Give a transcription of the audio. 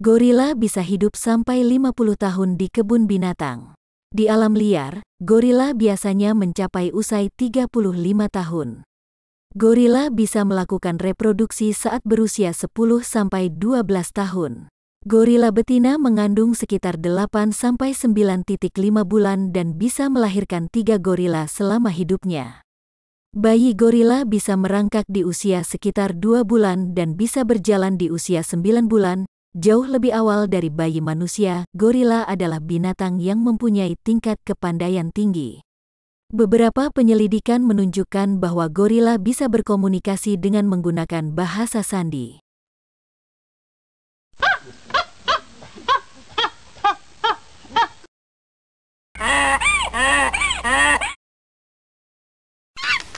Gorila bisa hidup sampai 50 tahun di kebun binatang. Di alam liar, gorila biasanya mencapai usai 35 tahun. Gorila bisa melakukan reproduksi saat berusia 10-12 tahun. Gorila betina mengandung sekitar 8-9.5 bulan dan bisa melahirkan 3 gorila selama hidupnya. Bayi gorila bisa merangkak di usia sekitar 2 bulan dan bisa berjalan di usia 9 bulan, Jauh lebih awal dari bayi manusia, gorila adalah binatang yang mempunyai tingkat kepandaian tinggi. Beberapa penyelidikan menunjukkan bahwa gorila bisa berkomunikasi dengan menggunakan bahasa sandi.